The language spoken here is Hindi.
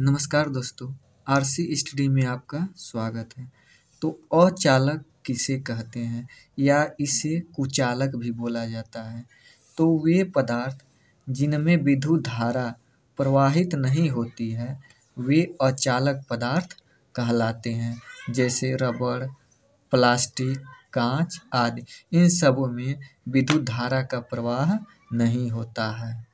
नमस्कार दोस्तों आरसी स्टडी में आपका स्वागत है तो अचालक किसे कहते हैं या इसे कुचालक भी बोला जाता है तो वे पदार्थ जिनमें विधु धारा प्रवाहित नहीं होती है वे अचालक पदार्थ कहलाते हैं जैसे रबड़ प्लास्टिक कांच आदि इन सबों में विद्युत धारा का प्रवाह नहीं होता है